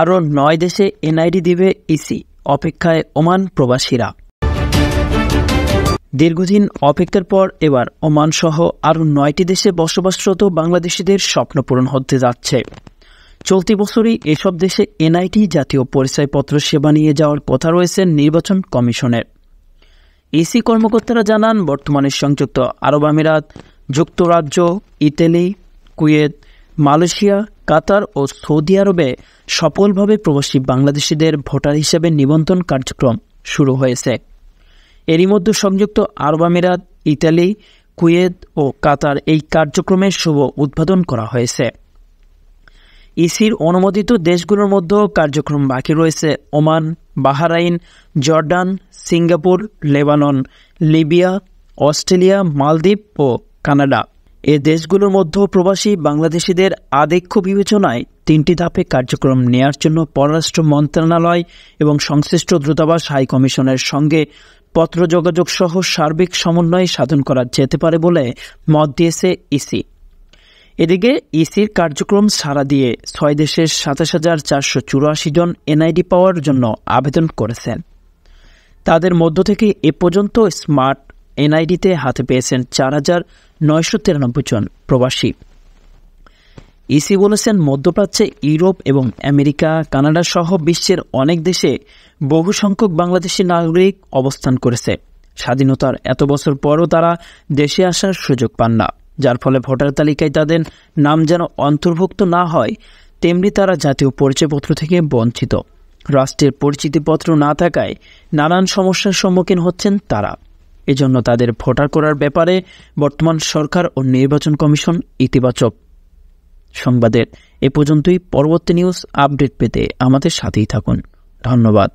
আরও নয় দেশে এনআইডি দিবে ইসি অপেক্ষায় ওমান প্রবাসীরা দীর্ঘদিন অপেক্ষার পর এবার ওমান সহ আরও নয়টি দেশে বসবাসরত বাংলাদেশিদের স্বপ্ন পূরণ হতে যাচ্ছে চলতি বছরই এসব দেশে এনআইটি জাতীয় পরিচয়পত্র সেবা নিয়ে যাওয়ার কথা রয়েছে নির্বাচন কমিশনের ইসি কর্মকর্তারা জানান বর্তমানে সংযুক্ত আরব আমিরাত যুক্তরাজ্য ইতালি কুয়েত মালয়েশিয়া কাতার ও সৌদি আরবে সফলভাবে প্রবাসী বাংলাদেশিদের ভোটার হিসেবে নিবন্ধন কার্যক্রম শুরু হয়েছে এরই মধ্যে সংযুক্ত আরব আমিরাত ইতালি কুয়েত ও কাতার এই কার্যক্রমের শুভ উদ্বোধন করা হয়েছে ইসির অনুমোদিত দেশগুলোর মধ্যেও কার্যক্রম বাকি রয়েছে Oman Bahrain Jordan Singapore Lebanon Libya Australia মালদ্বীপ ও কানাডা এ দেশগুলোর মধ্যে প্রবাসী বাংলাদেশিদের আদেক্ষ বিবেচনায় তিনটি ধাপে কার্যক্রম নেয়ার জন্য পররাষ্ট্র মন্ত্রণালয় এবং সংশ্লিষ্ট দূতাবাস কমিশনের সঙ্গে পত্র যোগাযোগ সহ সার্বিক সমন্বয় সাধন করা যেতে পারে বলে মত দিয়েছে ইসি এদিকে ইসির কার্যক্রম সারা দিয়ে ছয় দেশের সাতাশ হাজার চারশো চুরাশি জন এনআইডি পাওয়ার জন্য আবেদন করেছেন তাদের মধ্য থেকে এ পর্যন্ত স্মার্ট এনআইডিতে হাতে পেয়েছেন চার হাজার নয়শো তিরানব্বই জন প্রবাসী ইসি বলেছেন মধ্যপ্রাচ্যে ইউরোপ এবং আমেরিকা কানাডা সহ বিশ্বের অনেক দেশে বহু সংখ্যক বাংলাদেশি নাগরিক অবস্থান করেছে স্বাধীনতার এত বছর পরও তারা দেশে আসার সুযোগ পান না যার ফলে ভোটার তালিকায় তাদের নাম যেন অন্তর্ভুক্ত না হয় তেমনি তারা জাতীয় পরিচয়পত্র থেকে বঞ্চিত রাষ্ট্রের পরিচিতিপত্র না থাকায় নানান সমস্যার সম্মুখীন হচ্ছেন তারা এজন্য তাদের ভোটার করার ব্যাপারে বর্তমান সরকার ও নির্বাচন কমিশন ইতিবাচক সংবাদের এ পর্যন্তই পরবর্তী নিউজ আপডেট পেতে আমাদের সাথেই থাকুন ধন্যবাদ